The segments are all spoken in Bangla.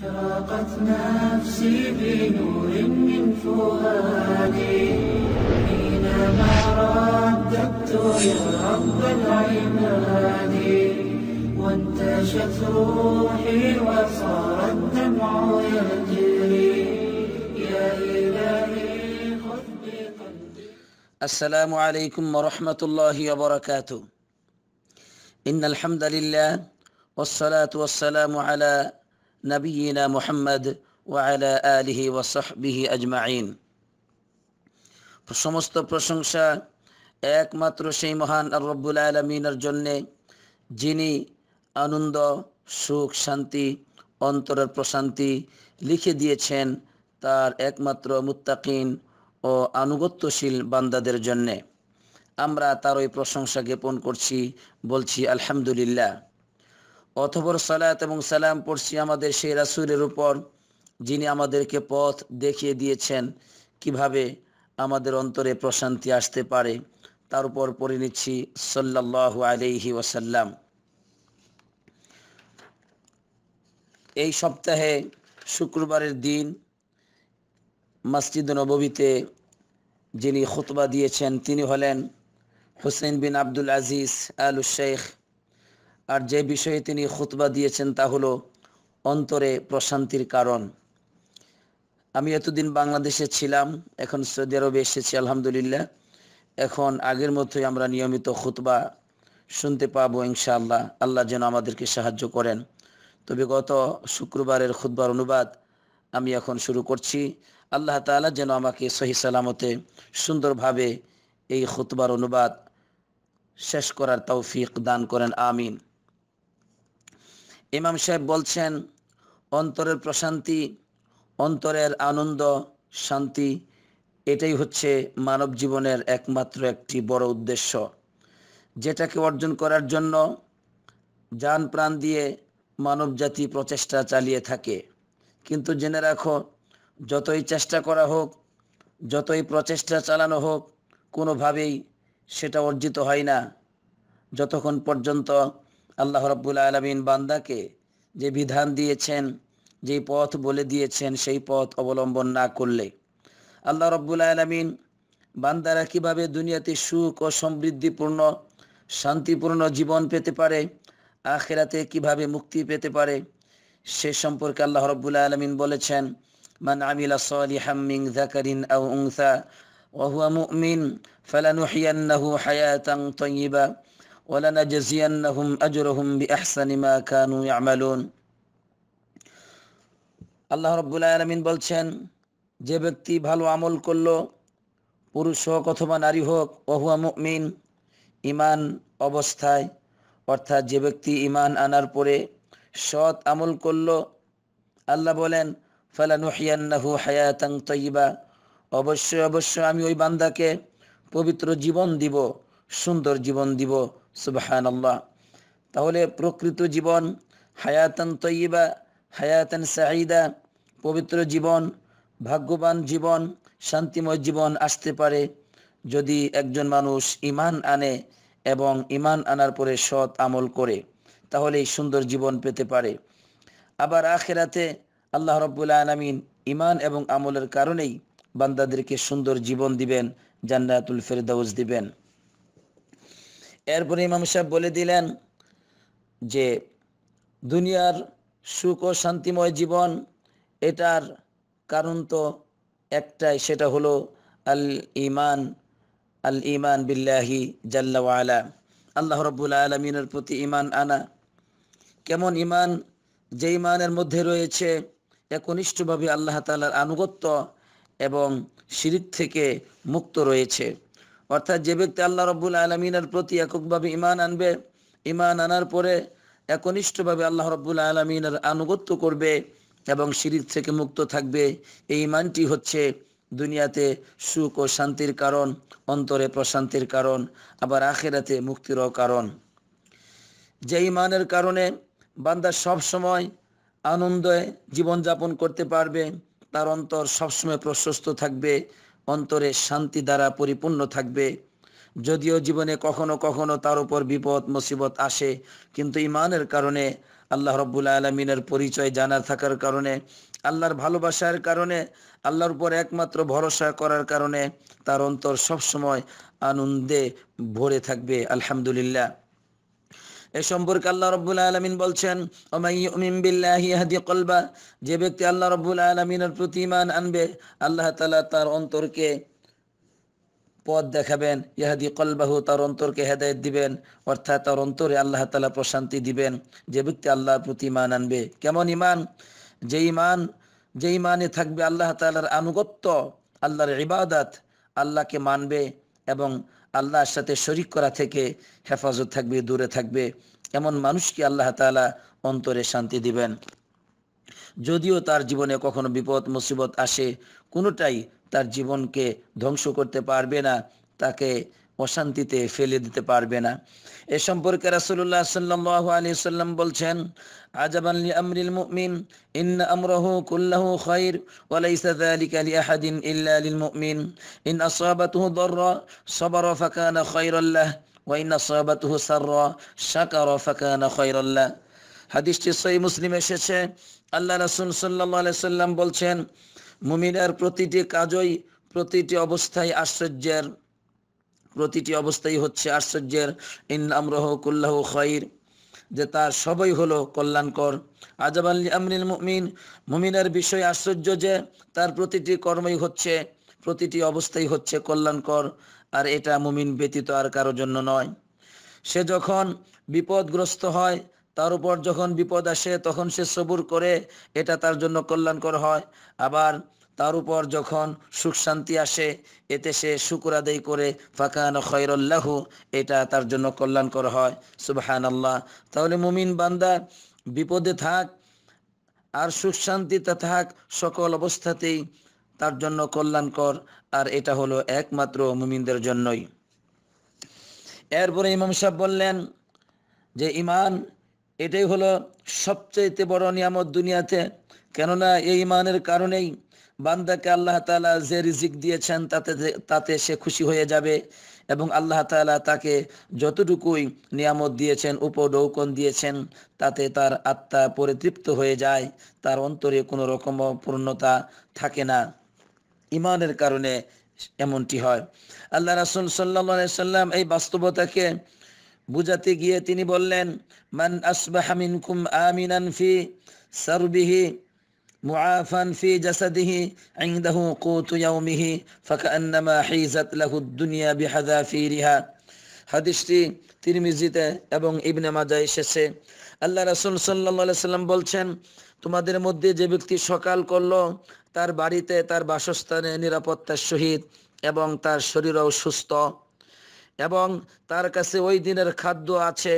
شرقت نفسي بنور من فؤادي حينما رددت يا رب العباد وانتشت روحي وصار الدمع يجري يا إلهي خذ بقلبي السلام عليكم ورحمة الله وبركاته إن الحمد لله والصلاة والسلام على نبينا محمد وعلى آله وصحبه أجمعين সমস্ত প্রশংসা একমাত্র সেই মহান রব্বুল আলমিনের জন্যে যিনি আনন্দ সুখ শান্তি অন্তরের প্রশান্তি লিখে দিয়েছেন তার একমাত্র মুত্তাকিন ও আনুগত্যশীল বান্দাদের জন্যে আমরা তার ওই প্রশংসা জ্ঞাপন করছি বলছি আলহামদুলিল্লাহ অথবর সালাত এবং সালাম পড়ছি আমাদের সেই রাসুলের উপর যিনি আমাদেরকে পথ দেখিয়ে দিয়েছেন কিভাবে আমাদের অন্তরে প্রশান্তি আসতে পারে তার উপর পড়ে নিচ্ছি সাল্লাহ আলহি ওসাল্লাম এই সপ্তাহে শুক্রবারের দিন মসজিদ নবীতে যিনি খুতবা দিয়েছেন তিনি হলেন হোসেন বিন আব্দুল আজিজ আল শেখ আর যে বিষয়ে তিনি খুতবা দিয়েছেন তা হলো অন্তরে প্রশান্তির কারণ আমি এতদিন বাংলাদেশে ছিলাম এখন সৌদি আরবে এসেছি আলহামদুলিল্লাহ এখন আগের মতোই আমরা নিয়মিত খুতবা শুনতে পাবো ইনশাআল্লাহ আল্লাহ যেন আমাদেরকে সাহায্য করেন তবে গত শুক্রবারের খুতবার অনুবাদ আমি এখন শুরু করছি আল্লাহ তালা যেন আমাকে সহি সালামতে সুন্দরভাবে এই খুতবার অনুবাদ শেষ করার তৌফিক দান করেন আমিন ইমাম সাহেব বলছেন অন্তরের প্রশান্তি অন্তরের আনন্দ শান্তি এটাই হচ্ছে মানব জীবনের একমাত্র একটি বড় উদ্দেশ্য যেটাকে অর্জন করার জন্য যান প্রাণ দিয়ে মানব জাতি প্রচেষ্টা চালিয়ে থাকে কিন্তু জেনে রাখো যতই চেষ্টা করা হোক যতই প্রচেষ্টা চালানো হোক কোনোভাবেই সেটা অর্জিত হয় না যতক্ষণ পর্যন্ত আল্লাহ রব্বুল আলমিন বান্দাকে যে বিধান দিয়েছেন যে পথ বলে দিয়েছেন সেই পথ অবলম্বন না করলে আল্লাহ রব্বুল আলমিন বান্দারা কিভাবে দুনিয়াতে সুখ ও সমৃদ্ধিপূর্ণ শান্তিপূর্ণ জীবন পেতে পারে আখেরাতে কিভাবে মুক্তি পেতে পারে সে সম্পর্কে আল্লাহ রব্বুল আলমিন বলেছেন মান আমিলা সালিহাম মিন জাকারিন আও উনসা ওয়া হুয়া মুমিন ফালানুহিয়ান্নাহু হায়াতান ولنجزينهم أجرهم بأحسن ما كانوا يعملون আল্লাহ রব্বুল আলমিন বলছেন যে ব্যক্তি ভালো আমল করলো পুরুষ হোক অথবা নারী হোক অহুয়া মুমিন ইমান অবস্থায় অর্থাৎ যে ব্যক্তি ইমান আনার পরে সৎ আমল করলো আল্লাহ বলেন ফালানুহিয়ান্নাহু হায়াতাং তৈবা অবশ্যই অবশ্যই আমি ওই বান্দাকে পবিত্র জীবন দিব সুন্দর জীবন দিব সুবাহান আল্লাহ তাহলে প্রকৃত জীবন হায়াতান তৈবা হায়াতান সাহিদা পবিত্র জীবন ভাগ্যবান জীবন শান্তিময় জীবন আসতে পারে যদি একজন মানুষ ইমান আনে এবং ইমান আনার পরে সৎ আমল করে তাহলে এই সুন্দর জীবন পেতে পারে আবার আখেরাতে আল্লাহ রব্বুল্লা আলমিন ইমান এবং আমলের কারণেই বান্দাদেরকে সুন্দর জীবন দিবেন জান্নাতুল ফেরদাউস দিবেন এরপরে ইমাম সাহেব বলে দিলেন যে দুনিয়ার সুখ ও শান্তিময় জীবন এটার কারণ তো একটাই সেটা হলো আল ইমান আল ইমান বিল্লাহি জাল্লাওয়ালা আল্লাহ রব্বুল আলমিনের প্রতি ইমান আনা কেমন ইমান যে ইমানের মধ্যে রয়েছে একনিষ্ঠভাবে আল্লাহ তালার আনুগত্য এবং শিরিক থেকে মুক্ত রয়েছে অর্থাৎ যে ব্যক্তি আল্লাহ রব্বুল আলমিনের প্রতি এককভাবে ইমান আনবে ইমান আনার পরে একনিষ্ঠভাবে আল্লাহ রব্বুল আলমিনের আনুগত্য করবে এবং সিরিজ থেকে মুক্ত থাকবে এই ইমানটি হচ্ছে দুনিয়াতে সুখ ও শান্তির কারণ অন্তরে প্রশান্তির কারণ আবার আখেরাতে মুক্তিরও কারণ যে ইমানের কারণে বান্দা সব সময় আনন্দে জীবনযাপন করতে পারবে তার অন্তর সবসময় প্রশস্ত থাকবে অন্তরে শান্তি দ্বারা পরিপূর্ণ থাকবে যদিও জীবনে কখনো কখনো তার উপর বিপদ মুসিবত আসে কিন্তু ইমানের কারণে আল্লাহ রব্বুল আলমিনের পরিচয় জানা থাকার কারণে আল্লাহর ভালোবাসার কারণে আল্লাহর উপর একমাত্র ভরসা করার কারণে তার অন্তর সবসময় আনন্দে ভরে থাকবে আলহামদুলিল্লাহ এ সম্পর্কে আল্লাহ রব্বুল আলমিন বলছেন কলবা যে ব্যক্তি আল্লাহ রব্বুল আলমিনের প্রতি ইমান আনবে আল্লাহ তালা তার অন্তরকে পথ দেখাবেন ইহাদি কলবাহু তার অন্তরকে হেদায়ত দিবেন অর্থাৎ তার অন্তরে আল্লাহ তালা প্রশান্তি দিবেন যে ব্যক্তি আল্লাহর প্রতি ইমান আনবে কেমন ইমান যে ইমান যে ইমানে থাকবে আল্লাহ তালার আনুগত্য আল্লাহর ইবাদত আল্লাহকে মানবে এবং আল্লাহর সাথে শরিক করা থেকে হেফাজত থাকবে দূরে থাকবে এমন মানুষকে আল্লাহ তালা অন্তরে শান্তি দিবেন যদিও তার জীবনে কখনো বিপদ মুসিবত আসে কোনোটাই তার জীবনকে ধ্বংস করতে পারবে না তাকে অশান্তিতে ফেলে দিতে পারবে না এ সম্পর্কে রাসুল্লাহ সাল্লাহ আলী সাল্লাম বলছেন আজাবান লি আমরিল মুমিন ইন আমরহু কুল্লাহু খাইর ওয়া লাইসা যালিকা লি আহাদিন ইল্লা লিল মুমিন ইন আসাবাতুহু দাররা সাবারা ফাকানা খাইরাল লাহ ওয়া ইন আসাবাতুহু সাররা শাকারা ফাকানা খাইরাল লাহ হাদিসটি সহি মুসলিম এসেছে আল্লাহ রাসুল সাল্লাহ আলাই সাল্লাম বলছেন মুমিনের প্রতিটি কাজই প্রতিটি অবস্থায় আশ্চর্যের প্রতিটি অবস্থাই হচ্ছে আশ্চর্যের ইন আমরহ কুল্লাহ খৈর যে তার সবই হলো কল্যাণকর আজাব আল্লি আমরিন মুমিন মুমিনের বিষয় আশ্চর্য যে তার প্রতিটি কর্মই হচ্ছে প্রতিটি অবস্থাই হচ্ছে কল্যাণকর আর এটা মুমিন ব্যতীত আর কারো জন্য নয় সে যখন বিপদগ্রস্ত হয় তার উপর যখন বিপদ আসে তখন সে সবুর করে এটা তার জন্য কল্যাণকর হয় আবার তার উপর যখন সুখ শান্তি আসে এতে সে শুকুর আদায় করে ফাঁকান খৈরল্লাহু এটা তার জন্য কল্যাণকর হয় সুবাহান আল্লাহ তাহলে মুমিন বান্দা বিপদে থাক আর সুখ শান্তিতে থাক সকল অবস্থাতেই তার জন্য কল্যাণকর আর এটা হলো একমাত্র মুমিনদের জন্যই এরপরে ইমাম সাহেব বললেন যে ইমান এটাই হলো সবচেয়ে বড় নিয়ামত দুনিয়াতে কেননা এই ইমানের কারণেই বান্দাকে আল্লাহ তালা যে রিজিক দিয়েছেন তাতে তাতে সে খুশি হয়ে যাবে এবং আল্লাহ তালা তাকে যতটুকুই নিয়ামত দিয়েছেন উপডৌকন দিয়েছেন তাতে তার আত্মা পরিতৃপ্ত হয়ে যায় তার অন্তরে কোনো রকম পূর্ণতা থাকে না ইমানের কারণে এমনটি হয় আল্লাহ রাসুল সাল্লা সাল্লাম এই বাস্তবতাকে বুঝাতে গিয়ে তিনি বললেন মান আসবাহ কুম আমিনান ফি সারবিহি معافا في جسده عنده قوت يومه فكأنما حيزت له الدنيا بحذافيرها হাদিসটি তিরমিজিতে এবং ইবনে মাজা এসেছে আল্লাহ রাসুল সাল্লা সাল্লাম বলছেন তোমাদের মধ্যে যে ব্যক্তি সকাল করলো তার বাড়িতে তার বাসস্থানে নিরাপত্তার সহিত এবং তার শরীরও সুস্থ এবং তার কাছে ওই দিনের খাদ্য আছে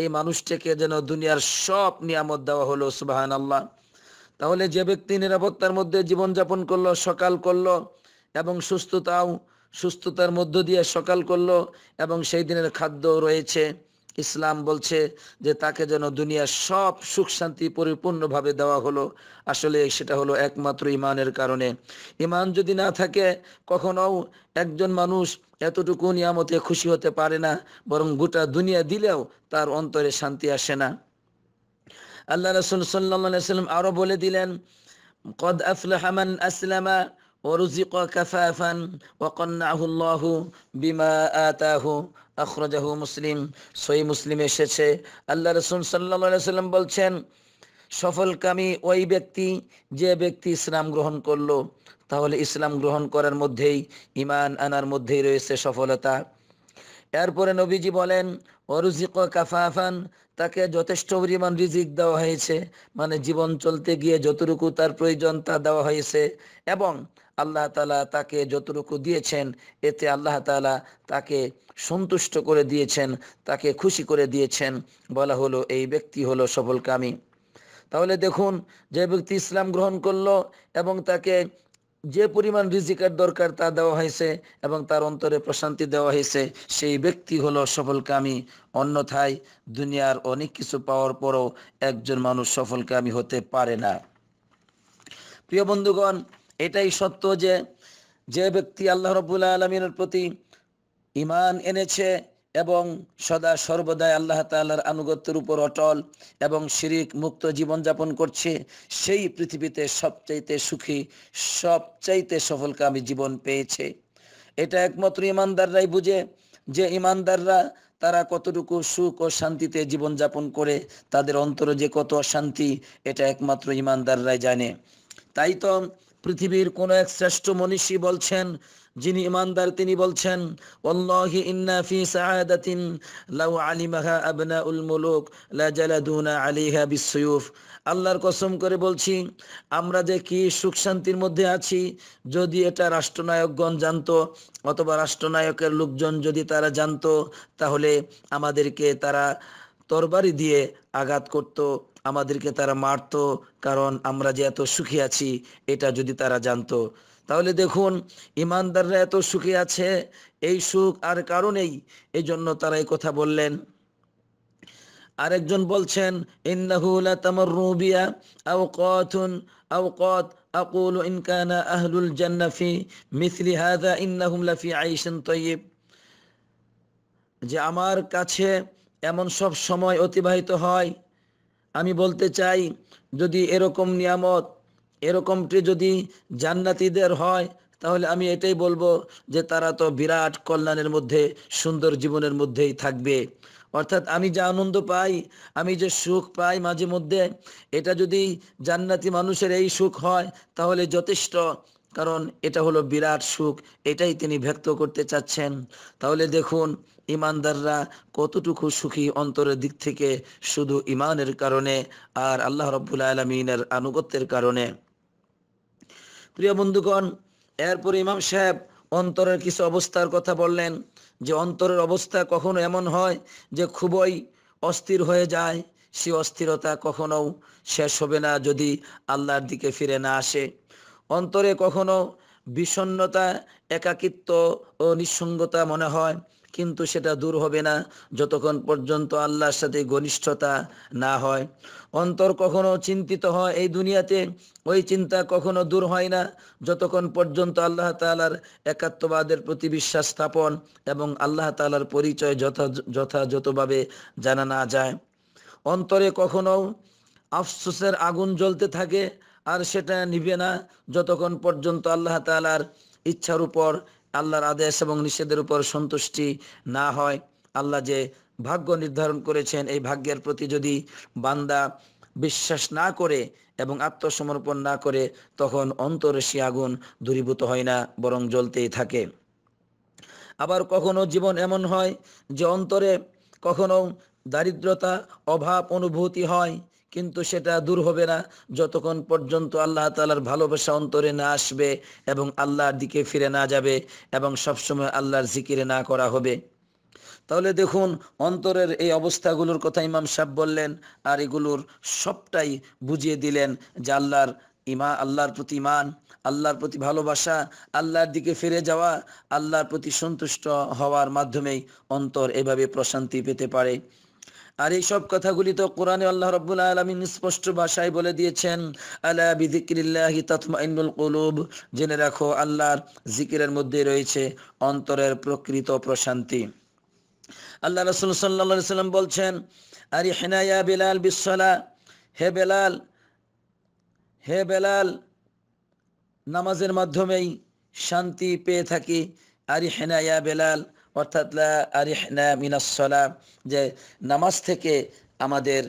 এই মানুষটিকে যেন দুনিয়ার সব নিয়ামত দেওয়া হলো সুবাহান আল্লাহ তাহলে যে ব্যক্তি নিরাপত্তার মধ্যে জীবনযাপন করলো সকাল করলো এবং সুস্থতাও সুস্থতার মধ্য দিয়ে সকাল করলো এবং সেই দিনের খাদ্য রয়েছে ইসলাম বলছে যে তাকে যেন দুনিয়ার সব সুখ শান্তি পরিপূর্ণভাবে দেওয়া হলো আসলে সেটা হলো একমাত্র ইমানের কারণে ইমান যদি না থাকে কখনো একজন মানুষ এতটুকু নিয়ামতে খুশি হতে পারে না বরং গোটা দুনিয়া দিলেও তার অন্তরে শান্তি আসে না আল্লাহ রসুল সাল্লাহ সাল্লাম আরও বলে দিলেন কদ আফলাহামান আসলামা ورزق كفافا وقنعه الله بما آتاه أخرجه মুসলিম সই মুসলিম এসেছে আল্লাহ রসুল সাল্লাহ সাল্লাম বলছেন সফলকামী ওই ব্যক্তি যে ব্যক্তি ইসলাম গ্রহণ করলো তাহলে ইসলাম গ্রহণ করার মধ্যেই ইমান আনার মধ্যেই রয়েছে সফলতা এরপরে নবীজি বলেন অরুজিক কাফাফান তাকে যথেষ্ট পরিমাণ রিজিক দেওয়া হয়েছে মানে জীবন চলতে গিয়ে যতটুকু তার প্রয়োজন তা দেওয়া হয়েছে এবং আল্লাহ তালা তাকে যতটুকু দিয়েছেন এতে আল্লাহ তালা তাকে সন্তুষ্ট করে দিয়েছেন তাকে খুশি করে দিয়েছেন বলা হলো এই ব্যক্তি হলো সফলকামী তাহলে দেখুন যে ব্যক্তি ইসলাম গ্রহণ করলো এবং তাকে যে পরিমাণ রিজিকার দরকার তা দেওয়া হয়েছে এবং তার অন্তরে প্রশান্তি দেওয়া হয়েছে সেই ব্যক্তি হলো সফলকামী অন্যথায় দুনিয়ার অনেক কিছু পাওয়ার পরও একজন মানুষ সফলকামী হতে পারে না প্রিয় বন্ধুগণ এটাই সত্য যে যে ব্যক্তি আল্লাহ রবুল্লা আলমিনের প্রতি ইমান এনেছে এবং সদা সর্বদাই আল্লাহ তাল্লার আনুগত্যের উপর অটল এবং শিরিক মুক্ত জীবনযাপন করছে সেই পৃথিবীতে সবচাইতে সুখী সবচাইতে সফলকামী জীবন পেয়েছে এটা একমাত্র ইমানদাররাই বুঝে যে ইমানদাররা তারা কতটুকু সুখ ও শান্তিতে জীবনযাপন করে তাদের অন্তর যে কত অশান্তি এটা একমাত্র ইমানদাররাই জানে তাই তো পৃথিবীর কোন এক শ্রেষ্ঠ মনীষী বলছেন যিনি ইমানদার তিনি বলছেন ওয়াল্লাহি ইন্না ফি সাআদাতিন লাউ আলিমাহা আবনাউল মুলুক লা জালাদুনা আলাইহা বিসসুয়ুফ আল্লাহর কসম করে বলছি আমরা যে কি সুখ শান্তির মধ্যে আছি যদি এটা রাষ্ট্রনায়কগণ জানতো অথবা রাষ্ট্রনায়কের লোকজন যদি তারা জানতো তাহলে আমাদেরকে তারা তরবারি দিয়ে আঘাত করতো আমাদেরকে তারা মারত কারণ আমরা যে এত সুখী আছি এটা যদি তারা জানতো তাহলে দেখুন ইমানদাররা এত সুখী আছে এই সুখ আর কারণেই এই জন্য তারা এই কথা বললেন আরেকজন বলছেন ইন্নাহুলা তামর রুবিয়া আও কথুন আও কথ আকুল إن كان أهل الجنة في مثل هذا إنهم لفي عيش طيب যে আমার কাছে এমন সব সময় অতিবাহিত হয় আমি বলতে চাই যদি এরকম নিয়ামত এরকমটি যদি জান্নাতিদের হয় তাহলে আমি এটাই বলবো যে তারা তো বিরাট কল্যাণের মধ্যে সুন্দর জীবনের মধ্যেই থাকবে অর্থাৎ আমি যে আনন্দ পাই আমি যে সুখ পাই মাঝে মধ্যে এটা যদি জান্নাতি মানুষের এই সুখ হয় তাহলে যথেষ্ট কারণ এটা হলো বিরাট সুখ এটাই তিনি ব্যক্ত করতে চাচ্ছেন তাহলে দেখুন ইমানদাররা কতটুকু সুখী অন্তরের দিক থেকে শুধু ইমানের কারণে আর আল্লাহ রব্বুল আলমিনের আনুগত্যের কারণে প্রিয় বন্ধুগণ এরপর ইমাম সাহেব অন্তরের কিছু অবস্থার কথা বললেন যে অন্তরের অবস্থা কখনো এমন হয় যে খুবই অস্থির হয়ে যায় সে অস্থিরতা কখনো শেষ হবে না যদি আল্লাহর দিকে ফিরে না আসে অন্তরে কখনো বিষণ্নতা একাকিত্ব ও নিঃসঙ্গতা মনে হয় কিন্তু সেটা দূর হবে না যতক্ষণ পর্যন্ত আল্লাহর সাথে ঘনিষ্ঠতা না হয় অন্তর কখনো চিন্তিত হয় এই দুনিয়াতে ওই চিন্তা কখনো দূর হয় না যতক্ষণ পর্যন্ত আল্লাহ তালার একাত্মবাদের প্রতি বিশ্বাস স্থাপন এবং আল্লাহ তালার পরিচয় যথা যথাযথভাবে জানা না যায় অন্তরে কখনো আফসোসের আগুন জ্বলতে থাকে আর সেটা নিবে না যতক্ষণ পর্যন্ত আল্লাহ তালার ইচ্ছার উপর আল্লাহর আদেশ এবং নিষেধের উপর সন্তুষ্টি না হয় আল্লাহ যে ভাগ্য নির্ধারণ করেছেন এই ভাগ্যের প্রতি যদি বান্দা বিশ্বাস না করে এবং আত্মসমর্পণ না করে তখন অন্তরে সে আগুন দূরীভূত হয় না বরং জ্বলতেই থাকে আবার কখনো জীবন এমন হয় যে অন্তরে কখনো দারিদ্রতা অভাব অনুভূতি হয় কিন্তু সেটা দূর হবে না যতক্ষণ পর্যন্ত আল্লাহ তালার ভালোবাসা অন্তরে না আসবে এবং আল্লাহর দিকে ফিরে না যাবে এবং সবসময় আল্লাহর জিকিরে না করা হবে তাহলে দেখুন অন্তরের এই অবস্থাগুলোর কথা ইমাম সাহ বললেন আর এগুলোর সবটাই বুঝিয়ে দিলেন যে আল্লাহর ইমা আল্লাহর প্রতি মান আল্লাহর প্রতি ভালোবাসা আল্লাহর দিকে ফিরে যাওয়া আল্লাহর প্রতি সন্তুষ্ট হওয়ার মাধ্যমেই অন্তর এভাবে প্রশান্তি পেতে পারে আর এই সব কথাগুলি তো কোরআনে আল্লাহ রব্বুল আলমিন স্পষ্ট ভাষায় বলে দিয়েছেন আলা বিদিকিল্লাহি তাতমাইনুল কুলুব জেনে রাখো আল্লাহর জিকিরের মধ্যে রয়েছে অন্তরের প্রকৃত প্রশান্তি আল্লাহ রসুল সাল্লাম বলছেন আরে হেনায়া বেলাল বিশ্বলা হে বেলাল হে বেলাল নামাজের মাধ্যমেই শান্তি পেয়ে থাকি আরে হেনায়া বেলাল অর্থাৎ আরিহনা মিনাসলা যে নামাজ থেকে আমাদের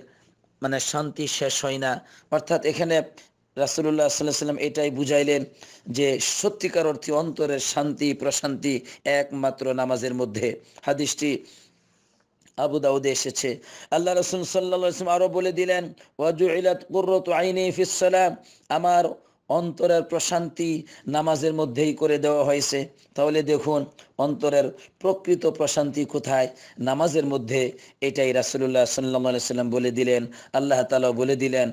মানে শান্তি শেষ হয় না অর্থাৎ এখানে রাসুল্লাহ সাল্লাহ সাল্লাম এটাই বুঝাইলেন যে সত্যিকার অর্থে অন্তরের শান্তি প্রশান্তি একমাত্র নামাজের মধ্যে হাদিসটি আবু দাউদে এসেছে আল্লাহ রসুল সাল্লাহ আরো বলে দিলেন ওয়াজু ইলাত কুর্রত আইনি ফিসালাম আমার অন্তরের প্রশান্তি নামাজের মধ্যেই করে দেওয়া হয়েছে তাহলে দেখুন অন্তরের প্রকৃত প্রশান্তি কোথায় নামাজের মধ্যে এটাই রাসুল্লাহ সাল্লাহ সাল্লাম বলে দিলেন আল্লাহ তালা বলে দিলেন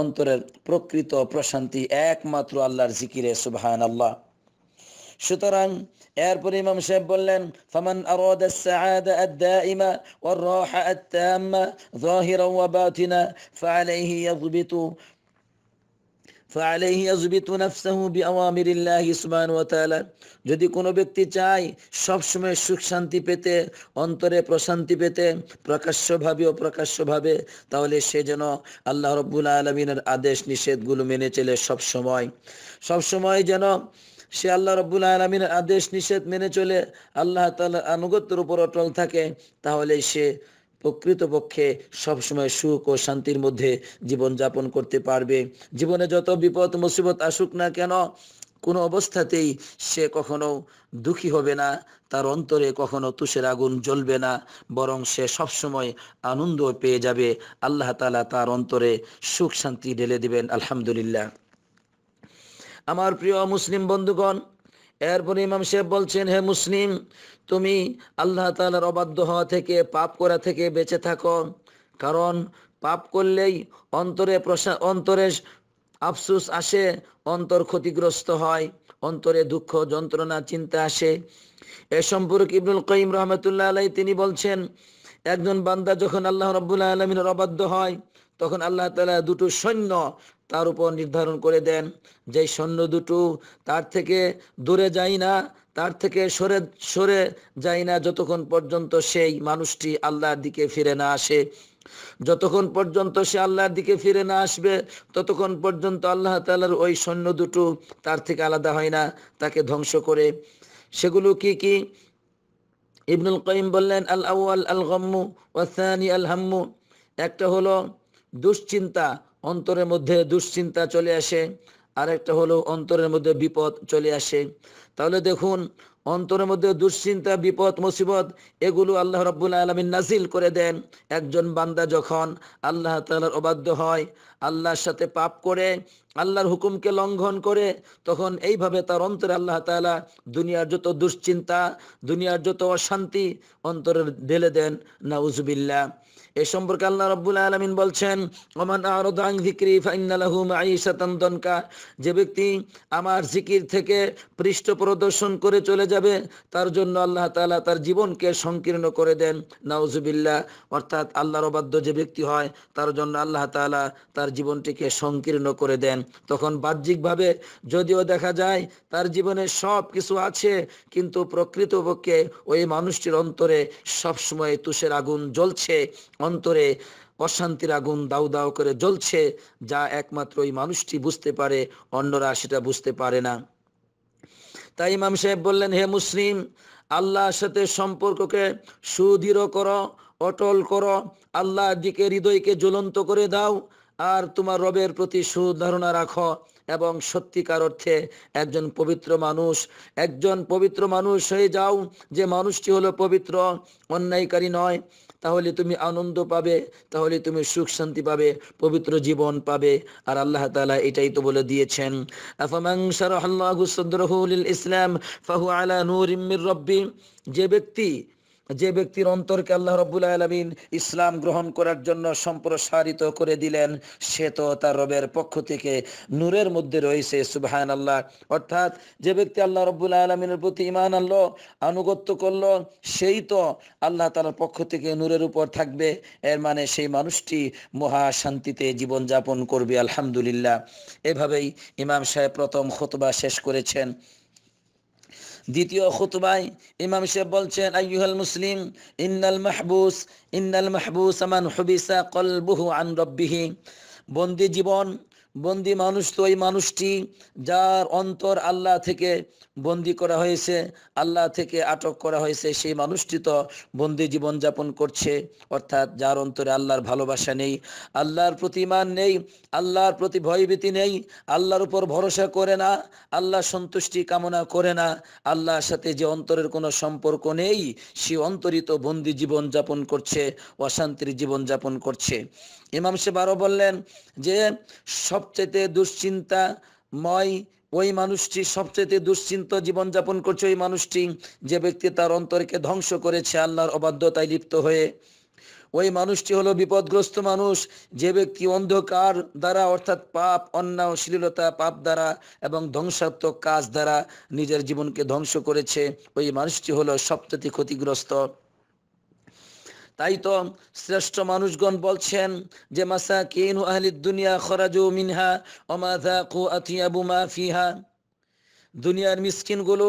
অন্তরের প্রকৃত প্রশান্তি একমাত্র আল্লাহর জিকিরে সুবহান আল্লাহ সুতরাং এরপর ইমাম সাহেব বললেন ফামান আরাদা السعاده الدائمه والراحه التامه ظاهرا وباطنا فعليه يضبط فعليه يضبط نفسه بأوامر الله سبحانه وتعالى যদি কোনো ব্যক্তি চায় সবসময় সুখ শান্তি পেতে অন্তরে প্রশান্তি পেতে প্রকাশ্যভাবে অপ্রকাশ্যভাবে তাহলে সে যেন আল্লাহ রব্বুল আলমিনের আদেশ নিষেধগুলো মেনে চলে সবসময় সবসময় যেন সে আল্লাহ রব্বুল আলমিনের আদেশ নিষেধ মেনে চলে আল্লাহ তালার আনুগত্যের উপর অটল থাকে তাহলে সে প্রকৃতপক্ষে সবসময় সুখ ও শান্তির মধ্যে জীবন যাপন করতে পারবে জীবনে যত বিপদ মুসিবত আসুক না কেন কোনো অবস্থাতেই সে কখনো দুঃখী হবে না তার অন্তরে কখনো তুষের আগুন জ্বলবে না বরং সে সবসময় আনন্দ পেয়ে যাবে আল্লাহ তালা তার অন্তরে সুখ শান্তি ঢেলে দিবেন আলহামদুলিল্লাহ আমার প্রিয় মুসলিম বন্ধুগণ এরপরে ইমাম সাহেব বলছেন হে মুসলিম তুমি আল্লাহ তালার অবাধ্য হওয়া থেকে পাপ করা থেকে বেঁচে থাকো কারণ পাপ করলেই অন্তরে প্রসা অন্তরে আফসুস আসে অন্তর ক্ষতিগ্রস্ত হয় অন্তরে দুঃখ যন্ত্রণা চিন্তা আসে এ সম্পর্কে ইবনুল কঈম রহমতুল্লাহ আলাই তিনি বলছেন একজন বান্দা যখন আল্লাহ রব্বুল্লাহ আলমিনের অবাধ্য হয় তখন আল্লাহ তালা দুটো সৈন্য তার উপর নির্ধারণ করে দেন যে সৈন্য দুটো তার থেকে দূরে যাই না তার থেকে সরে সরে যাই না যতক্ষণ পর্যন্ত সেই মানুষটি আল্লাহর দিকে ফিরে না আসে যতক্ষণ পর্যন্ত সে আল্লাহর দিকে ফিরে না আসবে ততক্ষণ পর্যন্ত আল্লাহ তালার ওই সৈন্য দুটো তার থেকে আলাদা হয় না তাকে ধ্বংস করে সেগুলো কি কি ইবনুল কাইম বললেন আল আল গম্মু ওয়াসানি আল হাম্মু একটা হলো দুশ্চিন্তা অন্তরের মধ্যে দুশ্চিন্তা চলে আসে আরেকটা হলো অন্তরের মধ্যে বিপদ চলে আসে তাহলে দেখুন অন্তরের মধ্যে দুশ্চিন্তা বিপদ মুসিবত এগুলো আল্লাহ রব্বুল্লাহ আলমিন নাজিল করে দেন একজন বান্দা যখন আল্লাহ তালার অবাধ্য হয় আল্লাহর সাথে পাপ করে আল্লাহর হুকুমকে লঙ্ঘন করে তখন এইভাবে তার অন্তরে আল্লাহ তালা দুনিয়ার যত দুশ্চিন্তা দুনিয়ার যত অশান্তি অন্তরে ঢেলে দেন উজবিল্লা এ সম্পর্কে আল্লাহ রব্বুল আলমিন বলছেন ওমান আরদাং জিক্রি ফাইনালাহু আইসাতান দনকা যে ব্যক্তি আমার জিকির থেকে পৃষ্ঠ প্রদর্শন করে চলে যাবে তার জন্য আল্লাহ তালা তার জীবনকে সংকীর্ণ করে দেন নাউজুবিল্লা অর্থাৎ আল্লাহর অবাধ্য যে ব্যক্তি হয় তার জন্য আল্লাহ তালা তার জীবনটিকে সংকীর্ণ করে দেন তখন বাহ্যিকভাবে যদিও দেখা যায় তার জীবনে সব কিছু আছে কিন্তু প্রকৃতপক্ষে ওই মানুষটির অন্তরে সবসময় তুষের আগুন জ্বলছে অন্তরে অশান্তির আগুন দাউ দাউ করে জ্বলছে যা একমাত্র ওই মানুষটি বুঝতে পারে অন্যরা সেটা বুঝতে পারে না তাই ইমাম সাহেব বললেন হে মুসলিম আল্লাহর সাথে সম্পর্ককে সুদৃঢ় করো অটল করো আল্লাহর দিকে হৃদয়কে জ্বলন্ত করে দাও আর তোমার রবের প্রতি সুধারণা রাখো এবং সত্যিকার অর্থে একজন পবিত্র মানুষ একজন পবিত্র মানুষ হয়ে যাও যে মানুষটি হলো পবিত্র অন্যায়কারী নয় তাহলে তুমি আনন্দ পাবে তাহলে তুমি সুখ শান্তি পাবে পবিত্র জীবন পাবে আর আল্লাহ তালা এটাই তো বলে দিয়েছেন ইসলাম ফাহু আলা নূর রব্বি যে ব্যক্তি যে ব্যক্তির অন্তরকে আল্লাহ রব্বুল আলমিন ইসলাম গ্রহণ করার জন্য সম্প্রসারিত করে দিলেন সে তো তার রবের পক্ষ থেকে নূরের মধ্যে রয়েছে সুবাহান আল্লাহ অর্থাৎ যে ব্যক্তি আল্লাহ রব্বুল আলমিনের প্রতি ইমান আনল আনুগত্য করল সেই তো আল্লাহ তালার পক্ষ থেকে নূরের উপর থাকবে এর মানে সেই মানুষটি মহা শান্তিতে জীবনযাপন করবে আলহামদুলিল্লাহ এভাবেই ইমাম সাহেব প্রথম খোতবা শেষ করেছেন দ্বিতীয় খুতবায় ইমাম সাহেব বলছেন আইয়ুহাল মুসলিম ইন্নাল মাহবুস ইন্নাল মাহবুস আমান হুবিসা কলবুহু আন রব্বিহি বন্দী জীবন বন্দি মানুষ তো ওই মানুষটি যার অন্তর আল্লাহ থেকে বন্দি করা হয়েছে আল্লাহ থেকে আটক করা হয়েছে সেই মানুষটি তো বন্দি জীবনযাপন করছে অর্থাৎ যার অন্তরে আল্লাহর ভালোবাসা নেই আল্লাহর প্রতি মান নেই আল্লাহর প্রতি ভয়ভীতি নেই আল্লাহর উপর ভরসা করে না আল্লাহ সন্তুষ্টি কামনা করে না আল্লাহর সাথে যে অন্তরের কোনো সম্পর্ক নেই সে অন্তরিত বন্দি জীবনযাপন করছে অশান্তির জীবনযাপন করছে ইমাম সে বারো বললেন যে সব সবচেয়ে দুশ্চিন্তা ময় ওই মানুষটি সবচেয়ে দুশ্চিন্ত জীবনযাপন করছে ওই মানুষটি যে ব্যক্তি তার অন্তরকে ধ্বংস করেছে আল্লাহর অবাধ্যতায় লিপ্ত হয়ে ওই মানুষটি হলো বিপদগ্রস্ত মানুষ যে ব্যক্তি অন্ধকার দ্বারা অর্থাৎ পাপ অন্যায় অশ্লীলতা পাপ দ্বারা এবং ধ্বংসাত্মক কাজ দ্বারা নিজের জীবনকে ধ্বংস করেছে ওই মানুষটি হলো সবচেয়ে ক্ষতিগ্রস্ত তাই তো শ্রেষ্ঠ মানুষগণ বলছেন যে মাসা কেন আহলি দুনিয়া খরাজু মিনহা অমাধা কু আথিয়াবু মা ফিহা দুনিয়ার মিসকিনগুলো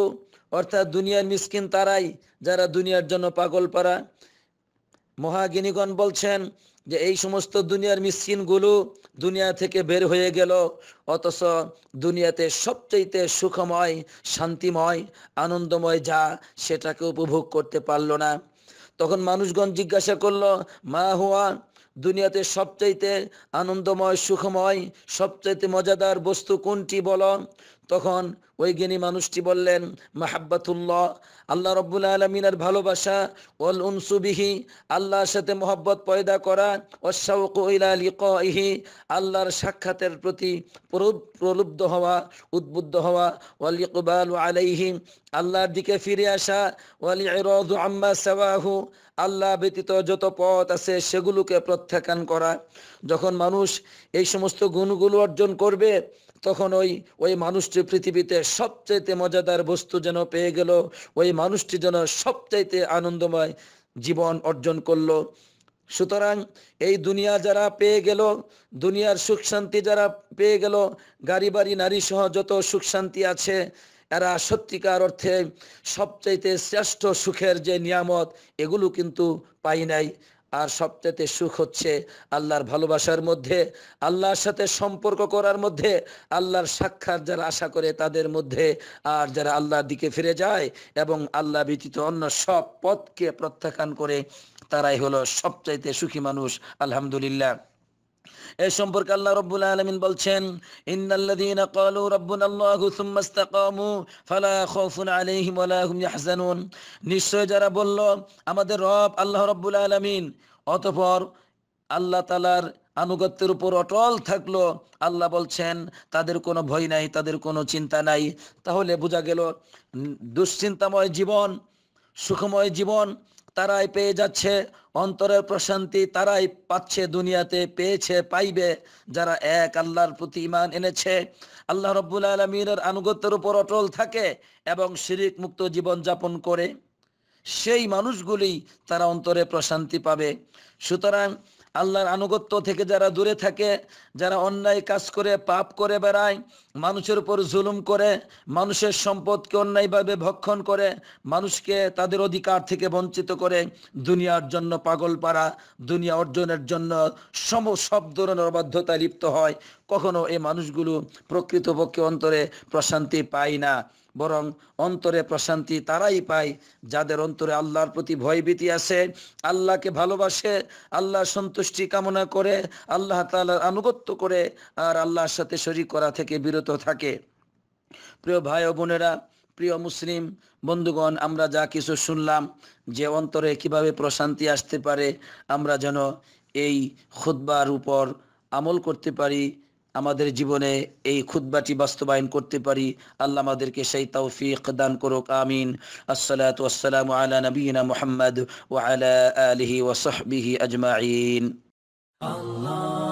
অর্থাৎ দুনিয়ার মিসকিন তারাই যারা দুনিয়ার জন্য পাগল পারা মহাগিনীগণ বলছেন যে এই সমস্ত দুনিয়ার মিসকিনগুলো দুনিয়া থেকে বের হয়ে গেল অথচ দুনিয়াতে সবচেয়ে সুখময় শান্তিময় আনন্দময় যা সেটাকে উপভোগ করতে পারল না তখন মানুষগণ জিজ্ঞাসা করল মা হুয়া দুনিয়াতে সবচাইতে আনন্দময় সুখময় সবচাইতে মজাদার বস্তু কোনটি বলো তখন ওই জ্ঞানী মানুষটি বললেন মাহাব্বাতুল্লাহ আল্লাহ রব্বুল আলমিনের ভালোবাসা ওল উনসুবিহি আল্লাহর সাথে মোহাব্বত পয়দা করা অশাউকিহি আল্লাহর সাক্ষাতের প্রতি প্রলুব্ধ হওয়া উদ্বুদ্ধ হওয়া ওয়ালি ইকবাল আলাইহি আল্লাহর দিকে ফিরে আসা ওয়ালি রু আম্মা সাবাহু আল্লাহ ব্যতীত যত পথ আছে সেগুলোকে প্রত্যাখ্যান করা যখন মানুষ এই সমস্ত গুণগুলো অর্জন করবে তখন ওই ওই মানুষটি পৃথিবীতে সবচাইতে মজাদার বস্তু যেন পেয়ে গেল ওই মানুষটি যেন সবচাইতে আনন্দময় জীবন অর্জন করলো সুতরাং এই দুনিয়া যারা পেয়ে গেল দুনিয়ার সুখ শান্তি যারা পেয়ে গেল গাড়ি বাড়ি নারী সহ যত সুখ শান্তি আছে এরা সত্যিকার অর্থে সবচাইতে শ্রেষ্ঠ সুখের যে নিয়ামত এগুলো কিন্তু পাই নাই আর সবচেয়ে সুখ হচ্ছে আল্লাহর ভালোবাসার মধ্যে আল্লাহর সাথে সম্পর্ক করার মধ্যে আল্লাহর সাক্ষাৎ যারা আশা করে তাদের মধ্যে আর যারা আল্লাহর দিকে ফিরে যায় এবং আল্লাহ ব্যতীত অন্য সব পথকে প্রত্যাখ্যান করে তারাই হলো সবচাইতে সুখী মানুষ আলহামদুলিল্লাহ এ সম্পর্কে আল্লাহ রব্বুল আলমিন বলছেন ফালা হুম নিশ্চয় যারা বলল আমাদের রব আল্লাহ রব্বুল আল্লাহ তালার আনুগত্যের উপর অটল থাকলো আল্লাহ বলছেন তাদের কোনো ভয় নাই তাদের কোনো চিন্তা নাই তাহলে বোঝা গেল দুশ্চিন্তাময় জীবন সুখময় জীবন তারাই পেয়ে যাচ্ছে অন্তরের প্রশান্তি তারাই পাচ্ছে দুনিয়াতে পেয়েছে পাইবে যারা এক আল্লাহর প্রতি ইমান এনেছে আল্লাহ রব্বুল আলমিনের আনুগত্যের উপর অটল থাকে এবং শিরিক মুক্ত জীবন যাপন করে সেই মানুষগুলি তারা অন্তরে প্রশান্তি পাবে সুতরাং আল্লাহর আনুগত্য থেকে যারা দূরে থাকে যারা অন্যায় কাজ করে পাপ করে বেড়ায় মানুষের উপর জুলুম করে মানুষের সম্পদকে অন্যায়ভাবে ভক্ষণ করে মানুষকে তাদের অধিকার থেকে বঞ্চিত করে দুনিয়ার জন্য পাগল পাড়া দুনিয়া অর্জনের জন্য সম সব ধরনের অবাধ্যতায় লিপ্ত হয় কখনো এই মানুষগুলো প্রকৃতপক্ষে অন্তরে প্রশান্তি পায় না বরং অন্তরে প্রশান্তি তারাই পায় যাদের অন্তরে আল্লাহর প্রতি ভয় ভীতি আছে আল্লাহকে ভালোবাসে আল্লাহ সন্তুষ্টি কামনা করে আল্লাহ তালার আনুগত্য করে আর আল্লাহর সাথে শরীর করা থেকে বিরত থাকে প্রিয় ভাই ও বোনেরা প্রিয় মুসলিম বন্ধুগণ আমরা যা কিছু শুনলাম যে অন্তরে কিভাবে প্রশান্তি আসতে পারে আমরা যেন এই খুদ্বার উপর আমল করতে পারি আমাদের জীবনে এই খুদ্বাটি বাস্তবায়ন করতে পারি আল্লাহ আমাদেরকে সেই তৌফিক দান করুক আমিন আসসালাম আলা নবীনা মুহাম্মদ ওয়া আলা আলহি ওয়া সাহবিহি আজমাইন আল্লাহ